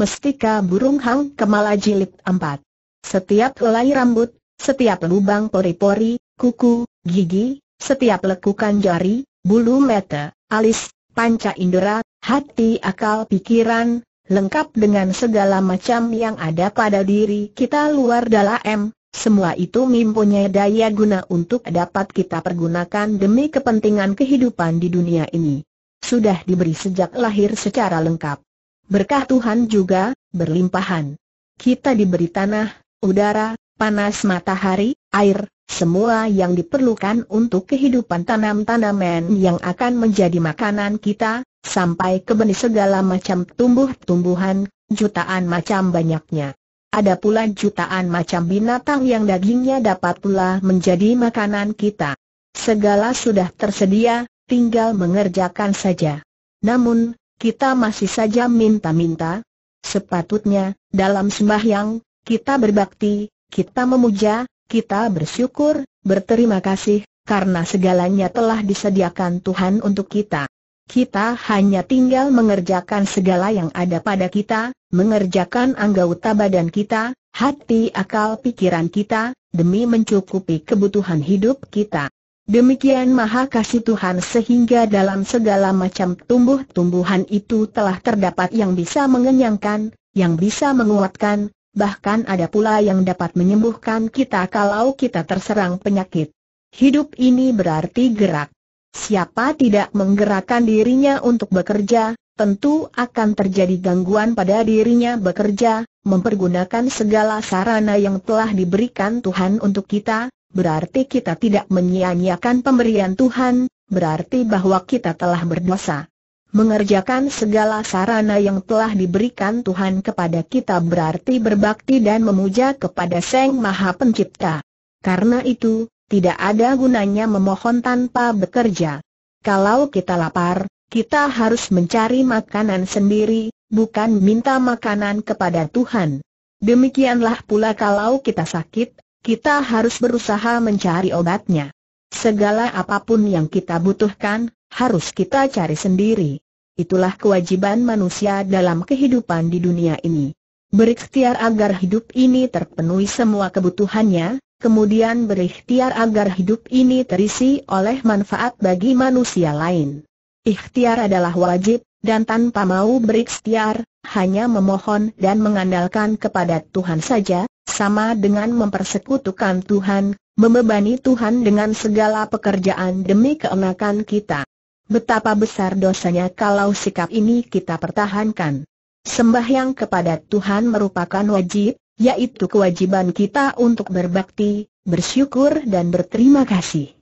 Mestika Burung Hang Kemala Jilid 4. Setiap helai rambut, setiap lubang pori-pori, kuku, gigi, setiap lekukan jari, bulu mata, alis, panca indera, hati akal pikiran, lengkap dengan segala macam yang ada pada diri kita luar dalam, semua itu mempunyai daya guna untuk dapat kita pergunakan demi kepentingan kehidupan di dunia ini. Sudah diberi sejak lahir secara lengkap. Berkah Tuhan juga, berlimpahan. Kita diberi tanah, udara, panas matahari, air, semua yang diperlukan untuk kehidupan tanam-tanaman yang akan menjadi makanan kita, sampai ke benih segala macam tumbuh-tumbuhan, jutaan macam banyaknya. Ada pula jutaan macam binatang yang dagingnya dapat pula menjadi makanan kita. Segala sudah tersedia, tinggal mengerjakan saja. Namun, kita masih saja minta-minta. Sepatutnya, dalam sembahyang, kita berbakti, kita memuja, kita bersyukur, berterima kasih, karena segalanya telah disediakan Tuhan untuk kita. Kita hanya tinggal mengerjakan segala yang ada pada kita, mengerjakan anggota badan kita, hati akal pikiran kita, demi mencukupi kebutuhan hidup kita. Demikian maha kasih Tuhan sehingga dalam segala macam tumbuh-tumbuhan itu telah terdapat yang bisa mengenyangkan, yang bisa menguatkan, bahkan ada pula yang dapat menyembuhkan kita kalau kita terserang penyakit. Hidup ini berarti gerak. Siapa tidak menggerakkan dirinya untuk bekerja, tentu akan terjadi gangguan pada dirinya bekerja, mempergunakan segala sarana yang telah diberikan Tuhan untuk kita, berarti kita tidak menyia-nyiakan pemberian Tuhan, berarti bahwa kita telah berdosa. Mengerjakan segala sarana yang telah diberikan Tuhan kepada kita berarti berbakti dan memuja kepada Sang Maha Pencipta. Karena itu, tidak ada gunanya memohon tanpa bekerja. Kalau kita lapar, kita harus mencari makanan sendiri, bukan minta makanan kepada Tuhan. Demikianlah pula kalau kita sakit, kita harus berusaha mencari obatnya. Segala apapun yang kita butuhkan, harus kita cari sendiri. Itulah kewajiban manusia dalam kehidupan di dunia ini. Berikhtiar agar hidup ini terpenuhi semua kebutuhannya, kemudian berikhtiar agar hidup ini terisi oleh manfaat bagi manusia lain. Ikhtiar adalah wajib, dan tanpa mau berikhtiar, hanya memohon dan mengandalkan kepada Tuhan saja, sama dengan mempersekutukan Tuhan, membebani Tuhan dengan segala pekerjaan demi keenakan kita. Betapa besar dosanya kalau sikap ini kita pertahankan. Sembahyang kepada Tuhan merupakan wajib, yaitu kewajiban kita untuk berbakti, bersyukur dan berterima kasih.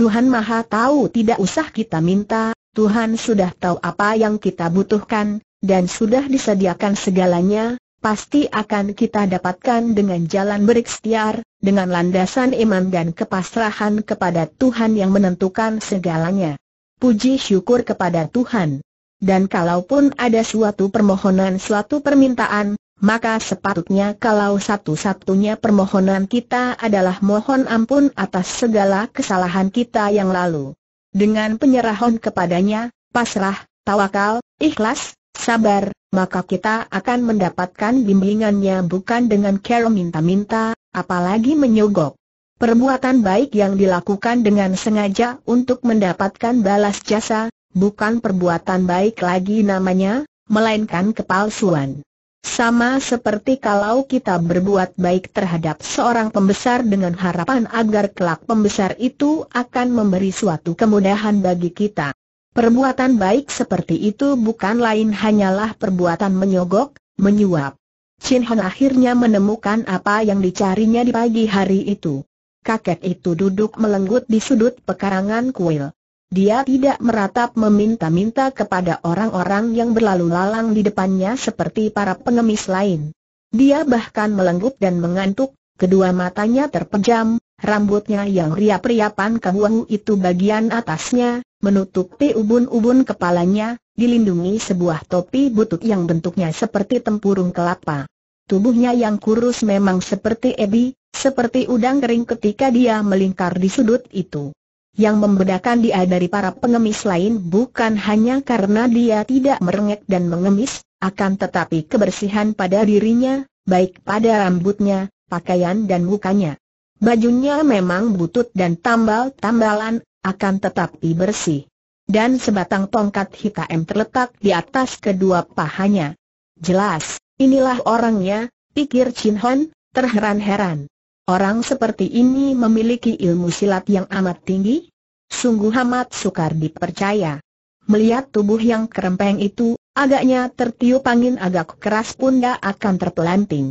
Tuhan Maha Tahu tidak usah kita minta, Tuhan sudah tahu apa yang kita butuhkan, dan sudah disediakan segalanya, pasti akan kita dapatkan dengan jalan berikhtiar, dengan landasan iman dan kepasrahan kepada Tuhan yang menentukan segalanya. Puji syukur kepada Tuhan. Dan kalaupun ada suatu permohonan suatu permintaan, maka sepatutnya kalau satu-satunya permohonan kita adalah mohon ampun atas segala kesalahan kita yang lalu. Dengan penyerahan kepadanya, pasrah, tawakal, ikhlas, Sabar, maka kita akan mendapatkan bimbingannya bukan dengan cara minta-minta, apalagi menyogok. Perbuatan baik yang dilakukan dengan sengaja untuk mendapatkan balas jasa, bukan perbuatan baik lagi namanya, melainkan kepalsuan. Sama seperti kalau kita berbuat baik terhadap seorang pembesar dengan harapan agar kelak pembesar itu akan memberi suatu kemudahan bagi kita. Perbuatan baik seperti itu bukan lain hanyalah perbuatan menyogok, menyuap. Chin Hon akhirnya menemukan apa yang dicarinya di pagi hari itu. Kakek itu duduk melenggut di sudut pekarangan kuil. Dia tidak meratap meminta-minta kepada orang-orang yang berlalu lalang di depannya seperti para pengemis lain. Dia bahkan melenggut dan mengantuk, kedua matanya terpejam, rambutnya yang riap-riapan kehuang itu bagian atasnya, menutupi ubun-ubun kepalanya, dilindungi sebuah topi butut yang bentuknya seperti tempurung kelapa. Tubuhnya yang kurus memang seperti ebi, seperti udang kering ketika dia melingkar di sudut itu. Yang membedakan dia dari para pengemis lain bukan hanya karena dia tidak merengek dan mengemis, akan tetapi kebersihan pada dirinya, baik pada rambutnya, pakaian dan mukanya. Bajunya memang butut dan tambal-tambalan, akan tetapi bersih. Dan sebatang tongkat hitam terletak di atas kedua pahanya. Jelas, inilah orangnya, pikir Chin Hon, terheran-heran. Orang seperti ini memiliki ilmu silat yang amat tinggi? Sungguh amat sukar dipercaya. Melihat tubuh yang kerempeng itu, agaknya tertiup angin agak keras pun tidak akan terpelanting.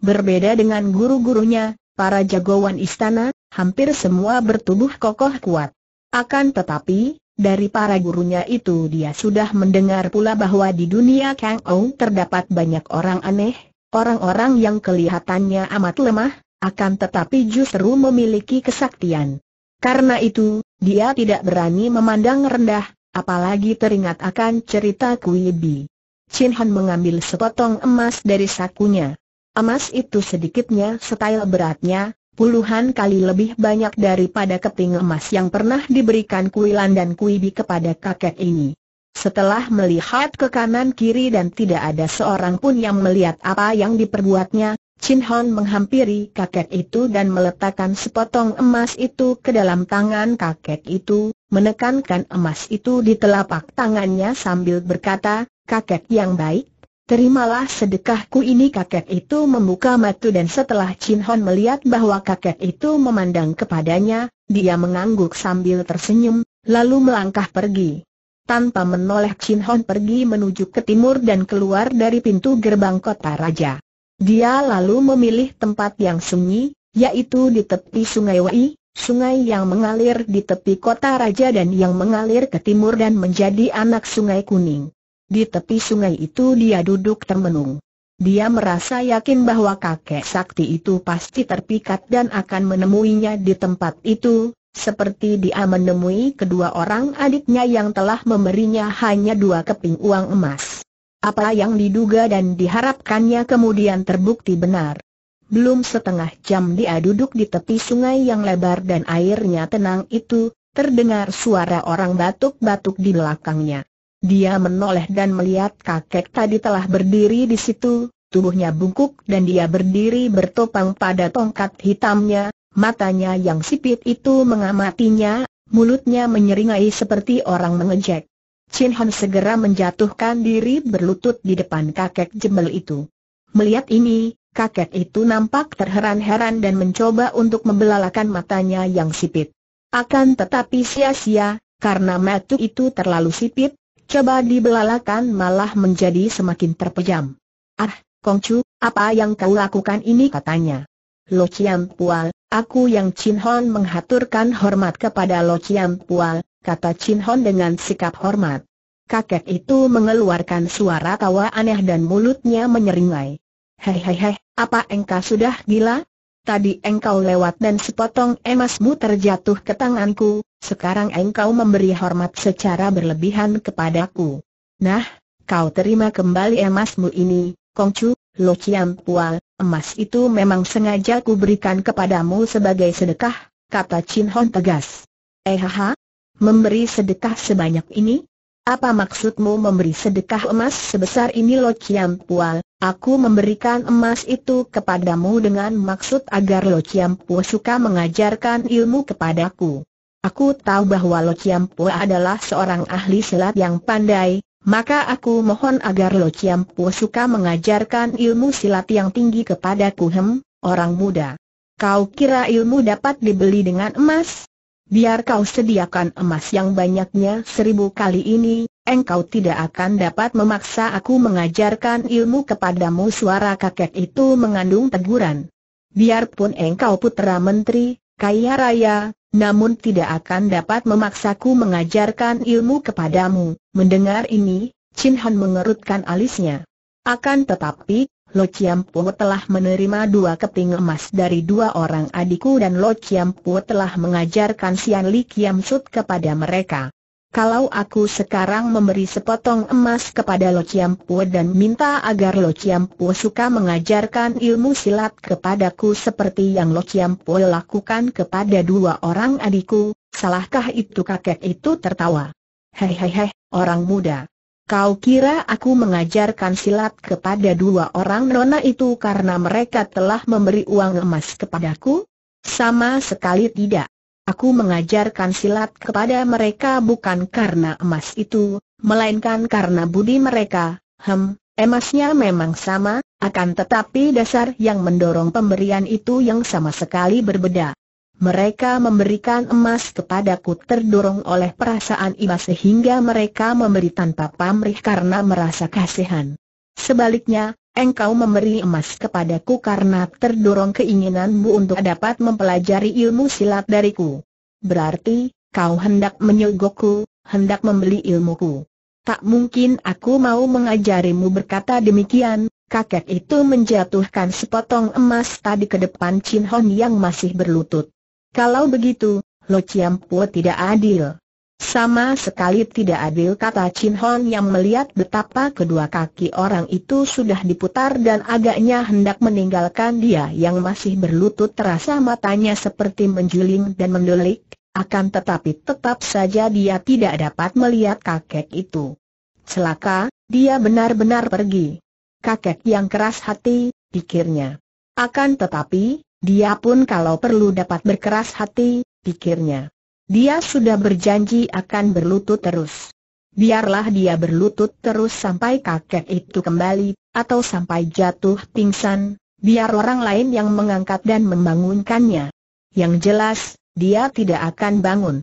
Berbeda dengan guru-gurunya, para jagoan istana, hampir semua bertubuh kokoh kuat. Akan tetapi, dari para gurunya itu dia sudah mendengar pula bahwa di dunia Kang Ou terdapat banyak orang aneh, orang-orang yang kelihatannya amat lemah, akan tetapi justru memiliki kesaktian. Karena itu, dia tidak berani memandang rendah, apalagi teringat akan cerita Kui Bi. Chin Han mengambil sepotong emas dari sakunya. Emas itu sedikitnya setail beratnya, puluhan kali lebih banyak daripada keping emas yang pernah diberikan Kuilan dan Kuibi kepada kakek ini. Setelah melihat ke kanan kiri dan tidak ada seorang pun yang melihat apa yang diperbuatnya, Chin Hon menghampiri kakek itu dan meletakkan sepotong emas itu ke dalam tangan kakek itu, menekankan emas itu di telapak tangannya sambil berkata, kakek yang baik, Terimalah sedekahku ini kakek itu membuka matu dan setelah Chin Hon melihat bahwa kakek itu memandang kepadanya, dia mengangguk sambil tersenyum, lalu melangkah pergi. Tanpa menoleh Chin Hon pergi menuju ke timur dan keluar dari pintu gerbang kota raja. Dia lalu memilih tempat yang sunyi, yaitu di tepi sungai Wei, sungai yang mengalir di tepi kota raja dan yang mengalir ke timur dan menjadi anak sungai kuning. Di tepi sungai itu dia duduk termenung. Dia merasa yakin bahwa kakek sakti itu pasti terpikat dan akan menemuinya di tempat itu, seperti dia menemui kedua orang adiknya yang telah memberinya hanya dua keping uang emas. Apa yang diduga dan diharapkannya kemudian terbukti benar. Belum setengah jam dia duduk di tepi sungai yang lebar dan airnya tenang itu, terdengar suara orang batuk-batuk di belakangnya. Dia menoleh dan melihat kakek tadi telah berdiri di situ, tubuhnya bungkuk dan dia berdiri bertopang pada tongkat hitamnya, matanya yang sipit itu mengamatinya, mulutnya menyeringai seperti orang mengejek. Chin Han segera menjatuhkan diri berlutut di depan kakek jembel itu. Melihat ini, kakek itu nampak terheran-heran dan mencoba untuk membelalakan matanya yang sipit. Akan tetapi sia-sia, karena matu itu terlalu sipit, coba dibelalakan malah menjadi semakin terpejam. Ah, Kongcu, apa yang kau lakukan ini katanya. Lo Chiam Pual, aku yang Chin Hon menghaturkan hormat kepada Lo Chiam Pual, kata Chin Hon dengan sikap hormat. Kakek itu mengeluarkan suara tawa aneh dan mulutnya menyeringai. Hei hei hei, apa engkau sudah gila? Tadi engkau lewat dan sepotong emasmu terjatuh ke tanganku, sekarang engkau memberi hormat secara berlebihan kepadaku. Nah, kau terima kembali emasmu ini, Kongcu, Lo Chiam Pual, emas itu memang sengaja kuberikan kepadamu sebagai sedekah, kata Chin Hon tegas. Eh ha, memberi sedekah sebanyak ini? Apa maksudmu memberi sedekah emas sebesar ini Lo Chiam Pual, Aku memberikan emas itu kepadamu dengan maksud agar Lo Chiampu suka mengajarkan ilmu kepadaku. Aku tahu bahwa Lo Chiampu adalah seorang ahli silat yang pandai, maka aku mohon agar Lo Chiampu suka mengajarkan ilmu silat yang tinggi kepadaku hem, orang muda. Kau kira ilmu dapat dibeli dengan emas? Biar kau sediakan emas yang banyaknya seribu kali ini, engkau tidak akan dapat memaksa aku mengajarkan ilmu kepadamu suara kakek itu mengandung teguran. Biarpun engkau putra menteri, kaya raya, namun tidak akan dapat memaksaku mengajarkan ilmu kepadamu. Mendengar ini, Chin Han mengerutkan alisnya. Akan tetapi, Lo Po telah menerima dua keping emas dari dua orang adikku dan Lo Po telah mengajarkan Sian Li Kiam Sut kepada mereka kalau aku sekarang memberi sepotong emas kepada Lo Po dan minta agar Lo Po suka mengajarkan ilmu silat kepadaku seperti yang Lo Po lakukan kepada dua orang adikku, salahkah itu kakek itu tertawa? Hei hei hei, orang muda. Kau kira aku mengajarkan silat kepada dua orang nona itu karena mereka telah memberi uang emas kepadaku? Sama sekali tidak. Aku mengajarkan silat kepada mereka bukan karena emas itu, melainkan karena budi mereka, hem, emasnya memang sama, akan tetapi dasar yang mendorong pemberian itu yang sama sekali berbeda. Mereka memberikan emas kepadaku terdorong oleh perasaan iba sehingga mereka memberi tanpa pamrih karena merasa kasihan. Sebaliknya, Engkau memberi emas kepadaku karena terdorong keinginanmu untuk dapat mempelajari ilmu silat dariku. Berarti, kau hendak menyogokku, hendak membeli ilmuku. Tak mungkin aku mau mengajarimu berkata demikian, kakek itu menjatuhkan sepotong emas tadi ke depan Chin Hon yang masih berlutut. Kalau begitu, Lo Chiam Po tidak adil. Sama sekali tidak adil kata Chin Hon yang melihat betapa kedua kaki orang itu sudah diputar dan agaknya hendak meninggalkan dia yang masih berlutut terasa matanya seperti menjuling dan mendelik, akan tetapi tetap saja dia tidak dapat melihat kakek itu. Celaka, dia benar-benar pergi. Kakek yang keras hati, pikirnya. Akan tetapi, dia pun kalau perlu dapat berkeras hati, pikirnya. Dia sudah berjanji akan berlutut terus. Biarlah dia berlutut terus sampai kakek itu kembali, atau sampai jatuh pingsan, biar orang lain yang mengangkat dan membangunkannya. Yang jelas, dia tidak akan bangun.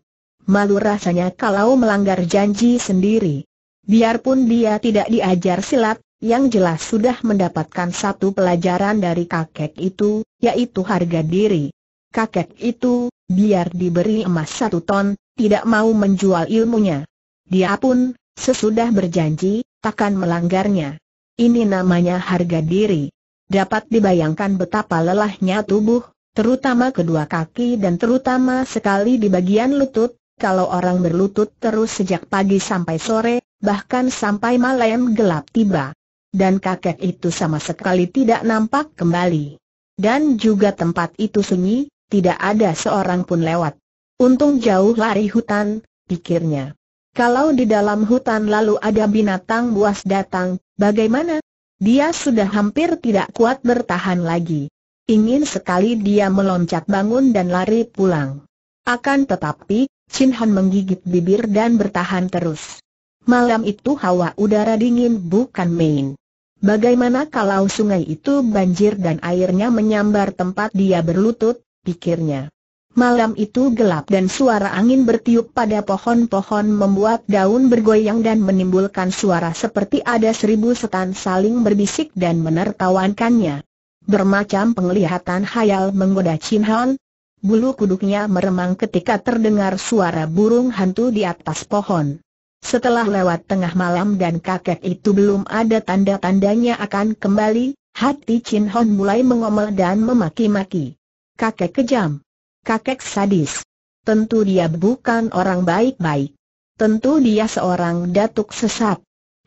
Malu rasanya kalau melanggar janji sendiri. Biarpun dia tidak diajar silat, yang jelas sudah mendapatkan satu pelajaran dari kakek itu, yaitu harga diri kakek itu, biar diberi emas satu ton, tidak mau menjual ilmunya. Dia pun, sesudah berjanji, takkan melanggarnya. Ini namanya harga diri. Dapat dibayangkan betapa lelahnya tubuh, terutama kedua kaki dan terutama sekali di bagian lutut, kalau orang berlutut terus sejak pagi sampai sore, bahkan sampai malam gelap tiba. Dan kakek itu sama sekali tidak nampak kembali. Dan juga tempat itu sunyi, tidak ada seorang pun lewat. Untung jauh lari hutan, pikirnya. Kalau di dalam hutan lalu ada binatang buas datang, bagaimana? Dia sudah hampir tidak kuat bertahan lagi. Ingin sekali dia meloncat bangun dan lari pulang. Akan tetapi, Chin Han menggigit bibir dan bertahan terus. Malam itu hawa udara dingin bukan main. Bagaimana kalau sungai itu banjir dan airnya menyambar tempat dia berlutut? pikirnya. Malam itu gelap dan suara angin bertiup pada pohon-pohon membuat daun bergoyang dan menimbulkan suara seperti ada seribu setan saling berbisik dan menertawankannya. Bermacam penglihatan hayal menggoda Chin Han. Bulu kuduknya meremang ketika terdengar suara burung hantu di atas pohon. Setelah lewat tengah malam dan kakek itu belum ada tanda-tandanya akan kembali, hati Chin Hon mulai mengomel dan memaki-maki kakek kejam, kakek sadis. Tentu dia bukan orang baik-baik. Tentu dia seorang datuk sesat.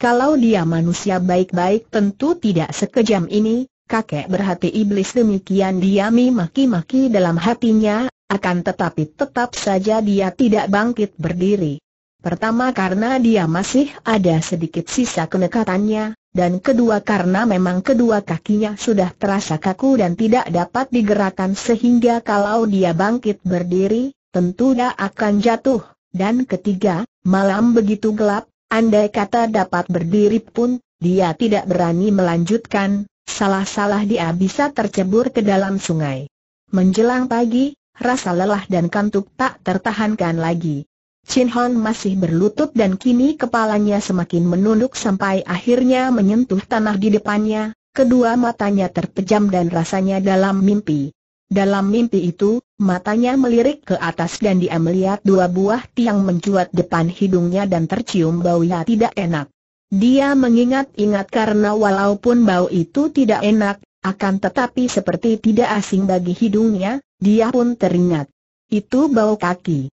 Kalau dia manusia baik-baik tentu tidak sekejam ini, kakek berhati iblis demikian diami maki-maki dalam hatinya, akan tetapi tetap saja dia tidak bangkit berdiri. Pertama karena dia masih ada sedikit sisa kenekatannya, dan kedua karena memang kedua kakinya sudah terasa kaku dan tidak dapat digerakkan sehingga kalau dia bangkit berdiri, tentu dia akan jatuh. Dan ketiga, malam begitu gelap, andai kata dapat berdiri pun, dia tidak berani melanjutkan, salah-salah dia bisa tercebur ke dalam sungai. Menjelang pagi, rasa lelah dan kantuk tak tertahankan lagi. Chin Hon masih berlutut dan kini kepalanya semakin menunduk sampai akhirnya menyentuh tanah di depannya, kedua matanya terpejam dan rasanya dalam mimpi. Dalam mimpi itu, matanya melirik ke atas dan dia melihat dua buah tiang mencuat depan hidungnya dan tercium bau yang tidak enak. Dia mengingat-ingat karena walaupun bau itu tidak enak, akan tetapi seperti tidak asing bagi hidungnya, dia pun teringat. Itu bau kaki.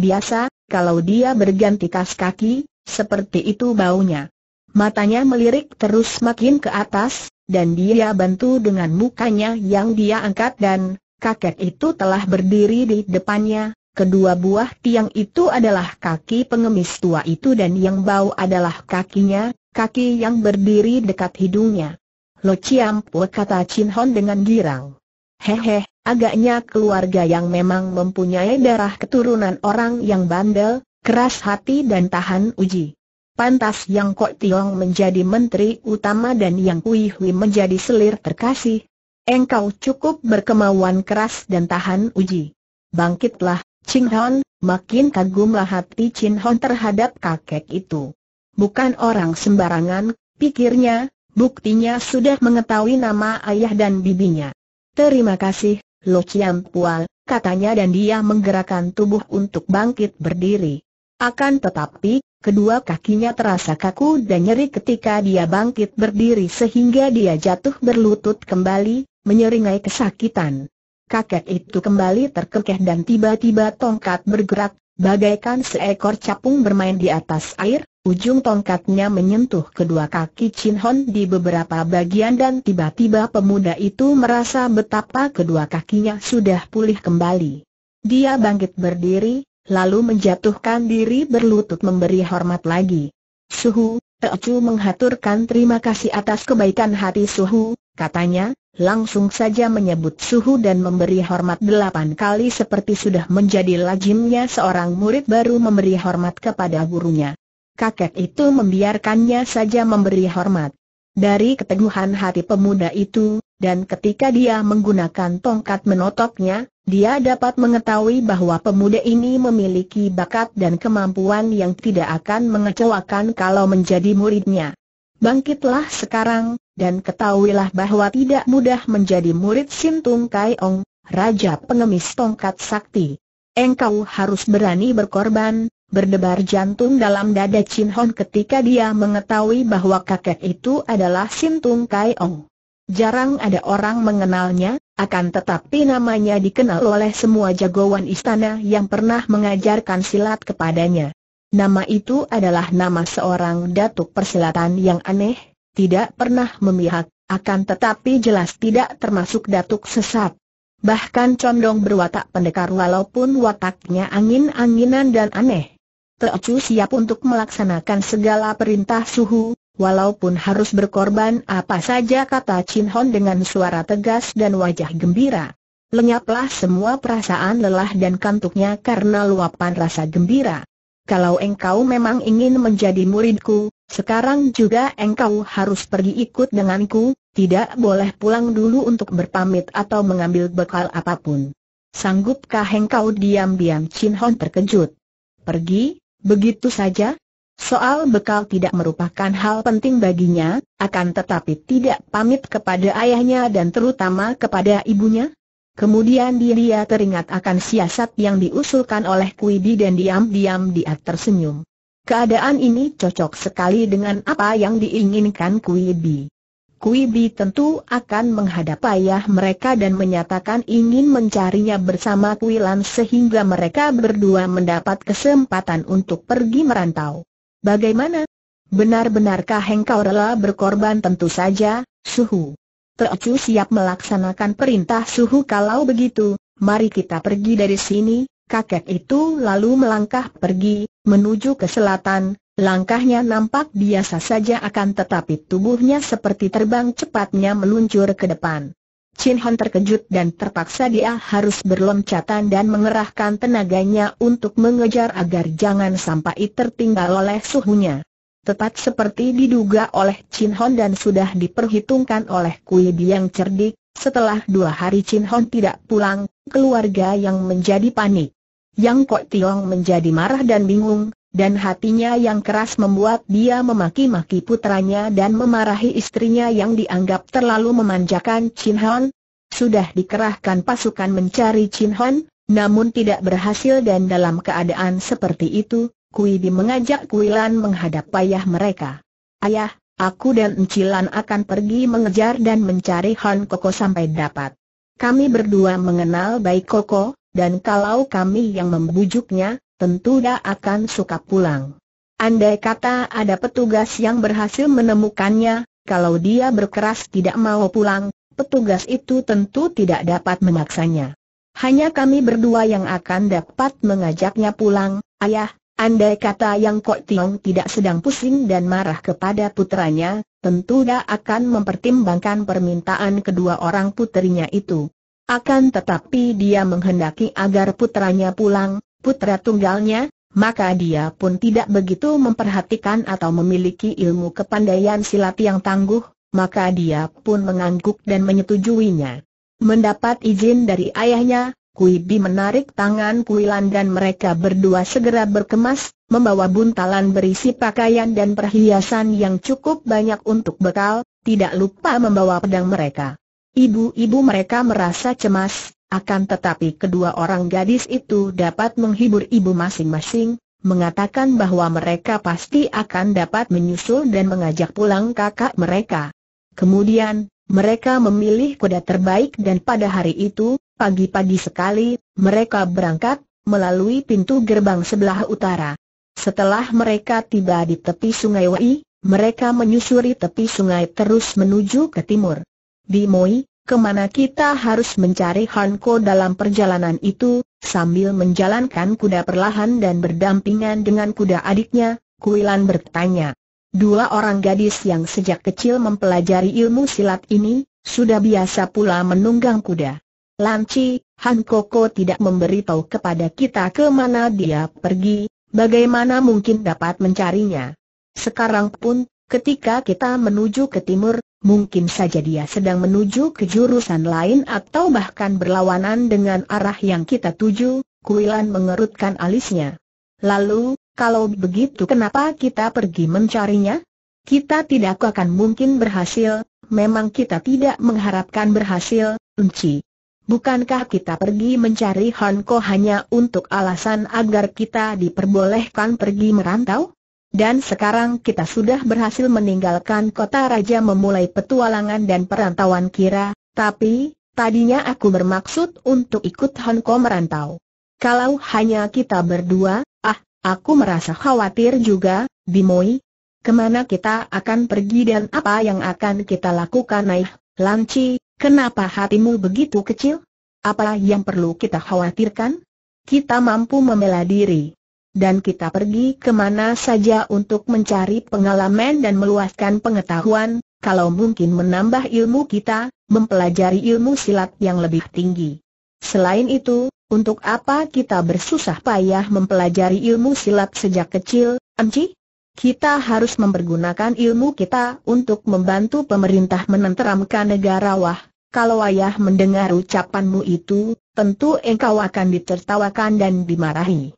Biasa, kalau dia berganti kas kaki, seperti itu baunya. Matanya melirik terus makin ke atas, dan dia bantu dengan mukanya yang dia angkat dan, kakek itu telah berdiri di depannya, kedua buah tiang itu adalah kaki pengemis tua itu dan yang bau adalah kakinya, kaki yang berdiri dekat hidungnya. Lo Chiam kata Chin Hon dengan girang. Hehe, Agaknya keluarga yang memang mempunyai darah keturunan orang yang bandel, keras hati dan tahan uji. Pantas Yang Kok Tiong menjadi menteri utama dan Yang Kui Hui menjadi selir terkasih. Engkau cukup berkemauan keras dan tahan uji. Bangkitlah, Chin Hon, makin kagumlah hati Chin Hon terhadap kakek itu. Bukan orang sembarangan, pikirnya, buktinya sudah mengetahui nama ayah dan bibinya. Terima kasih, Lo Chiam Pual, katanya dan dia menggerakkan tubuh untuk bangkit berdiri. Akan tetapi, kedua kakinya terasa kaku dan nyeri ketika dia bangkit berdiri sehingga dia jatuh berlutut kembali, menyeringai kesakitan. Kakek itu kembali terkekeh dan tiba-tiba tongkat bergerak, bagaikan seekor capung bermain di atas air, Ujung tongkatnya menyentuh kedua kaki Chin Hon di beberapa bagian dan tiba-tiba pemuda itu merasa betapa kedua kakinya sudah pulih kembali. Dia bangkit berdiri, lalu menjatuhkan diri berlutut memberi hormat lagi. Suhu, Teocu menghaturkan terima kasih atas kebaikan hati Suhu, katanya, langsung saja menyebut Suhu dan memberi hormat delapan kali seperti sudah menjadi lazimnya seorang murid baru memberi hormat kepada gurunya kakek itu membiarkannya saja memberi hormat. Dari keteguhan hati pemuda itu, dan ketika dia menggunakan tongkat menotoknya, dia dapat mengetahui bahwa pemuda ini memiliki bakat dan kemampuan yang tidak akan mengecewakan kalau menjadi muridnya. Bangkitlah sekarang, dan ketahuilah bahwa tidak mudah menjadi murid Sintung Kaiong, Raja Pengemis Tongkat Sakti engkau harus berani berkorban, berdebar jantung dalam dada Chin Hon ketika dia mengetahui bahwa kakek itu adalah Sin Tung Kai Ong. Jarang ada orang mengenalnya, akan tetapi namanya dikenal oleh semua jagoan istana yang pernah mengajarkan silat kepadanya. Nama itu adalah nama seorang datuk persilatan yang aneh, tidak pernah memihak, akan tetapi jelas tidak termasuk datuk sesat bahkan condong berwatak pendekar walaupun wataknya angin-anginan dan aneh. Teocu siap untuk melaksanakan segala perintah suhu, walaupun harus berkorban apa saja kata Chin Hon dengan suara tegas dan wajah gembira. Lenyaplah semua perasaan lelah dan kantuknya karena luapan rasa gembira. Kalau engkau memang ingin menjadi muridku, sekarang juga engkau harus pergi ikut denganku, tidak boleh pulang dulu untuk berpamit atau mengambil bekal apapun. Sanggupkah engkau diam-diam Chin Hon terkejut? Pergi, begitu saja? Soal bekal tidak merupakan hal penting baginya, akan tetapi tidak pamit kepada ayahnya dan terutama kepada ibunya? Kemudian dia teringat akan siasat yang diusulkan oleh Kuidi dan diam-diam dia tersenyum. Keadaan ini cocok sekali dengan apa yang diinginkan Kui Bi. Kui Bi tentu akan menghadap ayah mereka dan menyatakan ingin mencarinya bersama Kui Lan sehingga mereka berdua mendapat kesempatan untuk pergi merantau. Bagaimana? Benar-benarkah engkau rela berkorban tentu saja, Suhu? Teocu siap melaksanakan perintah Suhu kalau begitu, mari kita pergi dari sini, kakek itu lalu melangkah pergi, menuju ke selatan, langkahnya nampak biasa saja akan tetapi tubuhnya seperti terbang cepatnya meluncur ke depan. Chin Han terkejut dan terpaksa dia harus berloncatan dan mengerahkan tenaganya untuk mengejar agar jangan sampai tertinggal oleh suhunya. Tepat seperti diduga oleh Chin Hon dan sudah diperhitungkan oleh Kui yang cerdik, setelah dua hari Chin Hon tidak pulang, keluarga yang menjadi panik. Yang Kok Tiong menjadi marah dan bingung, dan hatinya yang keras membuat dia memaki-maki putranya dan memarahi istrinya yang dianggap terlalu memanjakan Chin Hon. Sudah dikerahkan pasukan mencari Chin Hon, namun tidak berhasil dan dalam keadaan seperti itu, Kui Di mengajak Kuilan menghadap ayah mereka. Ayah, aku dan Encilan akan pergi mengejar dan mencari Hon Koko sampai dapat. Kami berdua mengenal baik Koko, dan kalau kami yang membujuknya, tentu dia akan suka pulang. Andai kata ada petugas yang berhasil menemukannya, kalau dia berkeras tidak mau pulang, petugas itu tentu tidak dapat memaksanya. Hanya kami berdua yang akan dapat mengajaknya pulang, ayah, andai kata yang Kok Tiong tidak sedang pusing dan marah kepada putranya, tentu dia akan mempertimbangkan permintaan kedua orang putrinya itu. Akan tetapi dia menghendaki agar putranya pulang, putra tunggalnya, maka dia pun tidak begitu memperhatikan atau memiliki ilmu kepandaian silat yang tangguh, maka dia pun mengangguk dan menyetujuinya. Mendapat izin dari ayahnya, Kui Bi menarik tangan Kuilan dan mereka berdua segera berkemas, membawa buntalan berisi pakaian dan perhiasan yang cukup banyak untuk bekal, tidak lupa membawa pedang mereka. Ibu-ibu mereka merasa cemas, akan tetapi kedua orang gadis itu dapat menghibur ibu masing-masing, mengatakan bahwa mereka pasti akan dapat menyusul dan mengajak pulang kakak mereka. Kemudian, mereka memilih kuda terbaik dan pada hari itu, pagi-pagi sekali, mereka berangkat, melalui pintu gerbang sebelah utara. Setelah mereka tiba di tepi sungai Wai, mereka menyusuri tepi sungai terus menuju ke timur. Bimoi, kemana kita harus mencari Hanko dalam perjalanan itu, sambil menjalankan kuda perlahan dan berdampingan dengan kuda adiknya, Kuilan bertanya. Dua orang gadis yang sejak kecil mempelajari ilmu silat ini, sudah biasa pula menunggang kuda. Lanci, Han Koko tidak memberitahu kepada kita kemana dia pergi, bagaimana mungkin dapat mencarinya. Sekarang pun, ketika kita menuju ke timur, Mungkin saja dia sedang menuju ke jurusan lain atau bahkan berlawanan dengan arah yang kita tuju, Kuilan mengerutkan alisnya. Lalu, kalau begitu kenapa kita pergi mencarinya? Kita tidak akan mungkin berhasil, memang kita tidak mengharapkan berhasil, Unci. Bukankah kita pergi mencari Hanko hanya untuk alasan agar kita diperbolehkan pergi merantau? Dan sekarang kita sudah berhasil meninggalkan kota raja memulai petualangan dan perantauan kira, tapi, tadinya aku bermaksud untuk ikut Honko merantau. Kalau hanya kita berdua, ah, aku merasa khawatir juga, Bimoi. Kemana kita akan pergi dan apa yang akan kita lakukan naik, Lanci, kenapa hatimu begitu kecil? Apa yang perlu kita khawatirkan? Kita mampu membela diri dan kita pergi kemana saja untuk mencari pengalaman dan meluaskan pengetahuan, kalau mungkin menambah ilmu kita, mempelajari ilmu silat yang lebih tinggi. Selain itu, untuk apa kita bersusah payah mempelajari ilmu silat sejak kecil, Amci? Kita harus mempergunakan ilmu kita untuk membantu pemerintah menenteramkan negara wah. Kalau ayah mendengar ucapanmu itu, tentu engkau akan ditertawakan dan dimarahi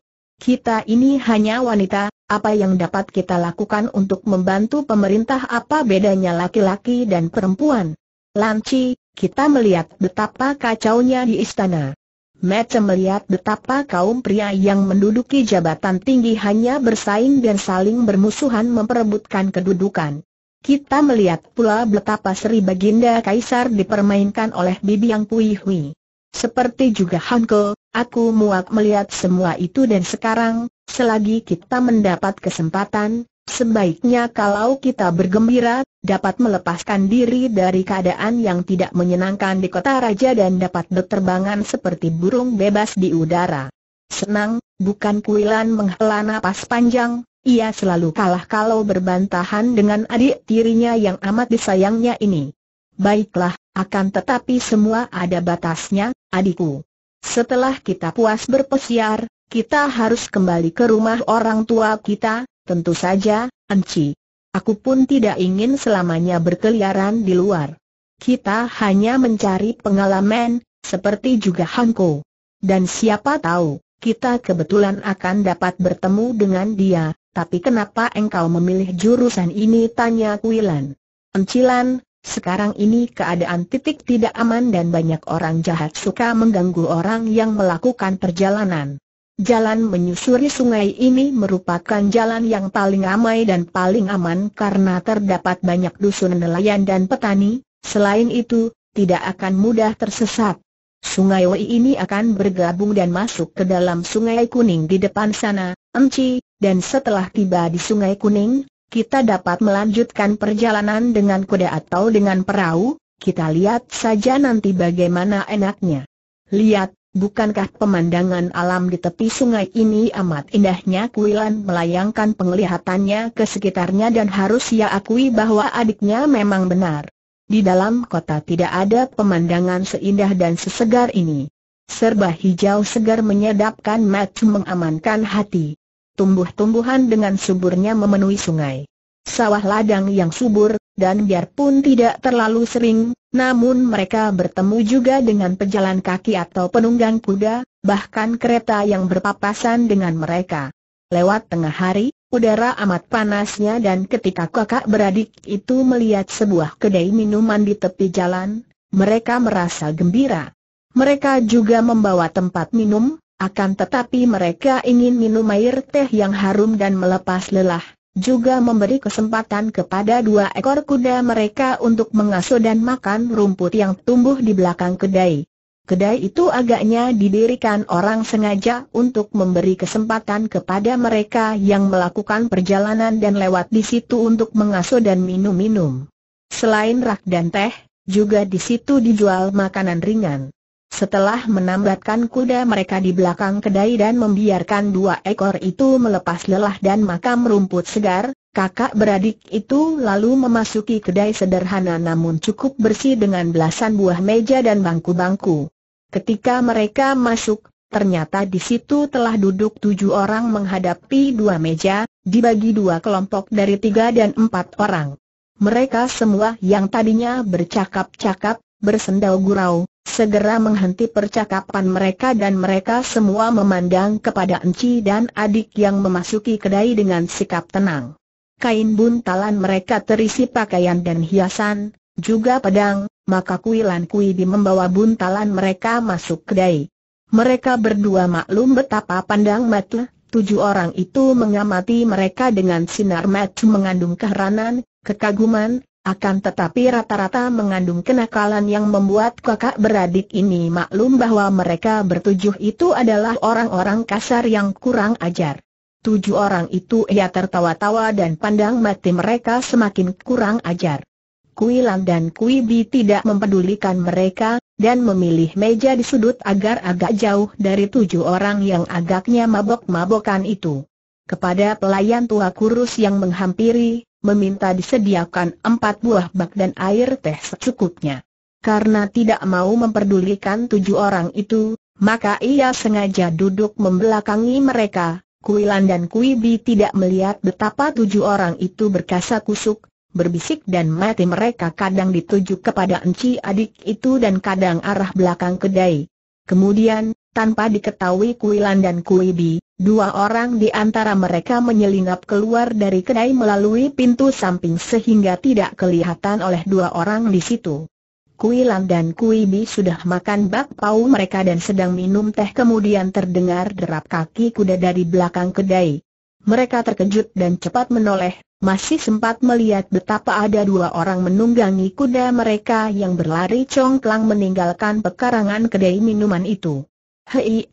kita ini hanya wanita, apa yang dapat kita lakukan untuk membantu pemerintah apa bedanya laki-laki dan perempuan? Lanci, kita melihat betapa kacaunya di istana. Mece melihat betapa kaum pria yang menduduki jabatan tinggi hanya bersaing dan saling bermusuhan memperebutkan kedudukan. Kita melihat pula betapa Sri Baginda Kaisar dipermainkan oleh Bibi Yang Pui Hui. Seperti juga Hanko, Aku muak melihat semua itu dan sekarang, selagi kita mendapat kesempatan, sebaiknya kalau kita bergembira, dapat melepaskan diri dari keadaan yang tidak menyenangkan di kota raja dan dapat berterbangan seperti burung bebas di udara. Senang, bukan kuilan menghela napas panjang, ia selalu kalah kalau berbantahan dengan adik tirinya yang amat disayangnya ini. Baiklah, akan tetapi semua ada batasnya, adikku. Setelah kita puas berpesiar, kita harus kembali ke rumah orang tua kita, tentu saja, Enci. Aku pun tidak ingin selamanya berkeliaran di luar. Kita hanya mencari pengalaman, seperti juga Hanko. Dan siapa tahu, kita kebetulan akan dapat bertemu dengan dia, tapi kenapa engkau memilih jurusan ini? Tanya Kuilan. Encilan, sekarang ini keadaan titik tidak aman dan banyak orang jahat suka mengganggu orang yang melakukan perjalanan. Jalan menyusuri sungai ini merupakan jalan yang paling amai dan paling aman karena terdapat banyak dusun nelayan dan petani, selain itu, tidak akan mudah tersesat. Sungai Wei ini akan bergabung dan masuk ke dalam Sungai Kuning di depan sana, Enci, dan setelah tiba di Sungai Kuning, kita dapat melanjutkan perjalanan dengan kuda atau dengan perahu, kita lihat saja nanti bagaimana enaknya. Lihat, bukankah pemandangan alam di tepi sungai ini amat indahnya Kuilan melayangkan penglihatannya ke sekitarnya dan harus ia akui bahwa adiknya memang benar. Di dalam kota tidak ada pemandangan seindah dan sesegar ini. Serba hijau segar menyedapkan mata mengamankan hati tumbuh-tumbuhan dengan suburnya memenuhi sungai. Sawah ladang yang subur, dan biarpun tidak terlalu sering, namun mereka bertemu juga dengan pejalan kaki atau penunggang kuda, bahkan kereta yang berpapasan dengan mereka. Lewat tengah hari, udara amat panasnya dan ketika kakak beradik itu melihat sebuah kedai minuman di tepi jalan, mereka merasa gembira. Mereka juga membawa tempat minum, akan tetapi mereka ingin minum air teh yang harum dan melepas lelah, juga memberi kesempatan kepada dua ekor kuda mereka untuk mengasuh dan makan rumput yang tumbuh di belakang kedai. Kedai itu agaknya didirikan orang sengaja untuk memberi kesempatan kepada mereka yang melakukan perjalanan dan lewat di situ untuk mengasuh dan minum-minum. Selain rak dan teh, juga di situ dijual makanan ringan. Setelah menambatkan kuda mereka di belakang kedai dan membiarkan dua ekor itu melepas lelah dan makan rumput segar, kakak beradik itu lalu memasuki kedai sederhana namun cukup bersih dengan belasan buah meja dan bangku-bangku. Ketika mereka masuk, ternyata di situ telah duduk tujuh orang menghadapi dua meja, dibagi dua kelompok dari tiga dan empat orang. Mereka semua yang tadinya bercakap-cakap, bersendau gurau, segera menghenti percakapan mereka dan mereka semua memandang kepada Enci dan adik yang memasuki kedai dengan sikap tenang. Kain buntalan mereka terisi pakaian dan hiasan, juga pedang, maka Kuilan Kuibi membawa buntalan mereka masuk kedai. Mereka berdua maklum betapa pandang mata, tujuh orang itu mengamati mereka dengan sinar mata mengandung keheranan, kekaguman, akan tetapi rata-rata mengandung kenakalan yang membuat kakak beradik ini maklum bahwa mereka bertujuh itu adalah orang-orang kasar yang kurang ajar. Tujuh orang itu ia tertawa-tawa dan pandang mati mereka semakin kurang ajar. Kui Lan dan Kui Bi tidak mempedulikan mereka, dan memilih meja di sudut agar agak jauh dari tujuh orang yang agaknya mabok-mabokan itu. Kepada pelayan tua kurus yang menghampiri, meminta disediakan empat buah bak dan air teh secukupnya. Karena tidak mau memperdulikan tujuh orang itu, maka ia sengaja duduk membelakangi mereka. Kuilan dan Kuibi tidak melihat betapa tujuh orang itu berkasa kusuk, berbisik dan mati mereka kadang dituju kepada enci adik itu dan kadang arah belakang kedai. Kemudian, tanpa diketahui Kuilan dan Kuibi, Dua orang di antara mereka menyelinap keluar dari kedai melalui pintu samping sehingga tidak kelihatan oleh dua orang di situ. Kui Lan dan Kui Bi sudah makan bakpao mereka dan sedang minum teh kemudian terdengar derap kaki kuda dari belakang kedai. Mereka terkejut dan cepat menoleh, masih sempat melihat betapa ada dua orang menunggangi kuda mereka yang berlari congklang meninggalkan pekarangan kedai minuman itu. Hei,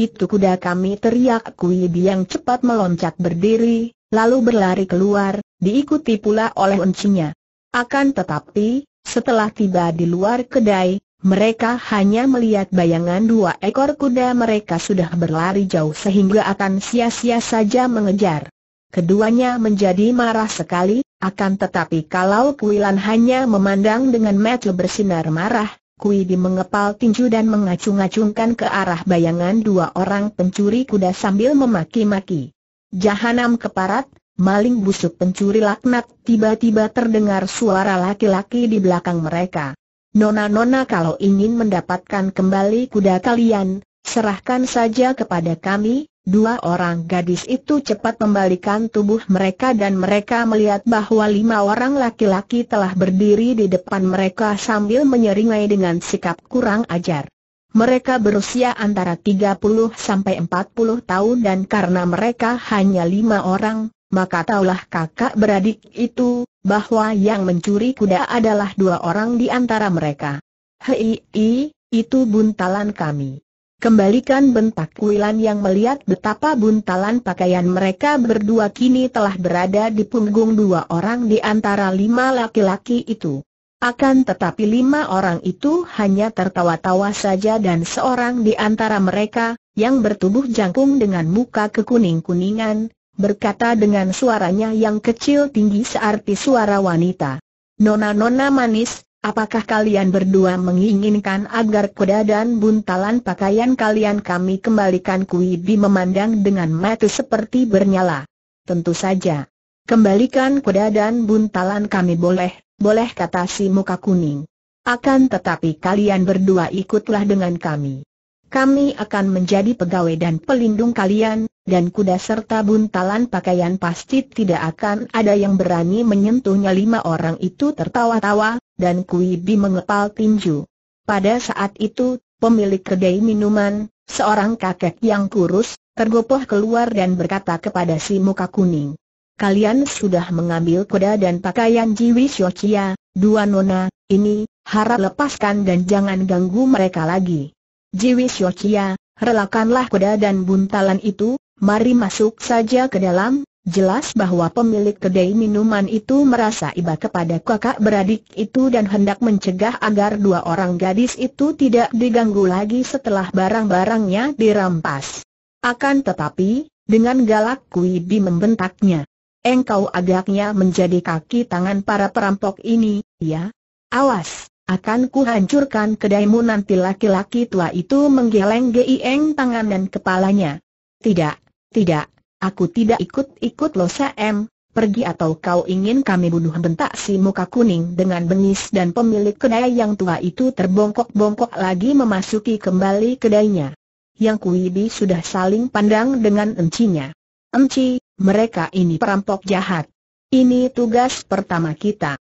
itu kuda kami teriak Kui yang cepat meloncat berdiri, lalu berlari keluar, diikuti pula oleh uncinya. Akan tetapi, setelah tiba di luar kedai, mereka hanya melihat bayangan dua ekor kuda mereka sudah berlari jauh sehingga akan sia-sia saja mengejar. Keduanya menjadi marah sekali, akan tetapi kalau Kuilan hanya memandang dengan mata bersinar marah, Kui Bi mengepal tinju dan mengacung-acungkan ke arah bayangan dua orang pencuri kuda sambil memaki-maki. Jahanam keparat, maling busuk pencuri laknat, tiba-tiba terdengar suara laki-laki di belakang mereka. Nona-nona kalau ingin mendapatkan kembali kuda kalian, serahkan saja kepada kami, Dua orang gadis itu cepat membalikan tubuh mereka dan mereka melihat bahwa lima orang laki-laki telah berdiri di depan mereka sambil menyeringai dengan sikap kurang ajar. Mereka berusia antara 30 sampai 40 tahun dan karena mereka hanya lima orang, maka taulah kakak beradik itu, bahwa yang mencuri kuda adalah dua orang di antara mereka. Hei, itu buntalan kami. Kembalikan bentak kuilan yang melihat betapa buntalan pakaian mereka berdua kini telah berada di punggung dua orang di antara lima laki-laki itu. Akan tetapi lima orang itu hanya tertawa-tawa saja dan seorang di antara mereka, yang bertubuh jangkung dengan muka kekuning-kuningan, berkata dengan suaranya yang kecil tinggi searti suara wanita. Nona-nona manis, Apakah kalian berdua menginginkan agar kuda dan buntalan pakaian kalian kami kembalikan kui? Di memandang dengan mata seperti bernyala. Tentu saja. Kembalikan kuda dan buntalan kami boleh, boleh kata si muka kuning. Akan tetapi kalian berdua ikutlah dengan kami. Kami akan menjadi pegawai dan pelindung kalian, dan kuda serta buntalan pakaian pasti tidak akan ada yang berani menyentuhnya lima orang itu tertawa-tawa, dan Kuibi mengepal tinju. Pada saat itu, pemilik kedai minuman, seorang kakek yang kurus, tergopoh keluar dan berkata kepada si muka kuning. Kalian sudah mengambil kuda dan pakaian Jiwi Shochia, dua nona, ini, harap lepaskan dan jangan ganggu mereka lagi. Jiwi Shokia, relakanlah kuda dan buntalan itu, mari masuk saja ke dalam, jelas bahwa pemilik kedai minuman itu merasa iba kepada kakak beradik itu dan hendak mencegah agar dua orang gadis itu tidak diganggu lagi setelah barang-barangnya dirampas. Akan tetapi, dengan galak Kuibi membentaknya. Engkau agaknya menjadi kaki tangan para perampok ini, ya? Awas! Akan kuhancurkan kedaimu nanti laki-laki tua itu menggeleng geieng tangan dan kepalanya. Tidak, tidak, aku tidak ikut-ikut lo Sam, pergi atau kau ingin kami bunuh bentak si muka kuning dengan bengis dan pemilik kedai yang tua itu terbongkok-bongkok lagi memasuki kembali kedainya. Yang Kuibi sudah saling pandang dengan encinya. Enci, mereka ini perampok jahat. Ini tugas pertama kita.